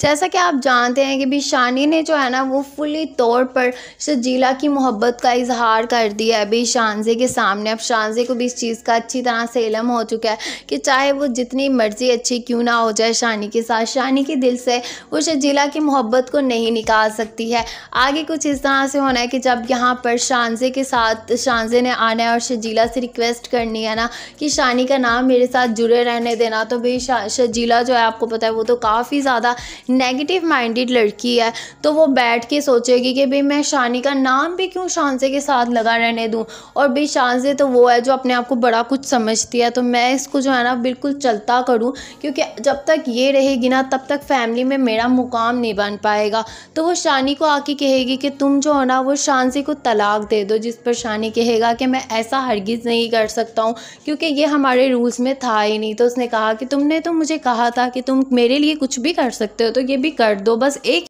जैसा कि आप जानते हैं कि भी शानी ने जो है ना वो फुली तौर पर शजीला की मोहब्बत का इजहार कर दिया है अभी शानजे के सामने अब शानजे को भी इस चीज़ का अच्छी तरह से इलम हो चुका है कि चाहे वो जितनी मर्ज़ी अच्छी क्यों ना हो जाए शानी के साथ शानी के दिल से वो शजीला की मोहब्बत को नहीं निकाल सकती है आगे कुछ इस तरह से होना है कि जब यहाँ पर शानजे के साथ शानजे ने आना है और शजीला से रिक्वेस्ट करनी है ना कि शानी का नाम मेरे साथ जुड़े रहने देना तो भाई शजीला जो है आपको पता है वो तो काफ़ी ज़्यादा नेगेटिव माइंडेड लड़की है तो वो बैठ के सोचेगी कि भाई मैं शानी का नाम भी क्यों शानसे के साथ लगा रहने दूँ और भाई से तो वो है जो अपने आप को बड़ा कुछ समझती है तो मैं इसको जो है ना बिल्कुल चलता करूँ क्योंकि जब तक ये रहेगी ना तब तक फैमिली में मेरा मुकाम नहीं बन पाएगा तो वो शानी को आके कहेगी कि तुम जो हो ना वो शानसी को तलाक दे दो जिस पर शानी कहेगा कि मैं ऐसा हरगिज़ नहीं कर सकता हूँ क्योंकि ये हमारे रूल्स में था ही नहीं तो उसने कहा कि तुमने तो मुझे कहा था कि तुम मेरे लिए कुछ भी कर सकते हो तो ये भी कर दो बस एक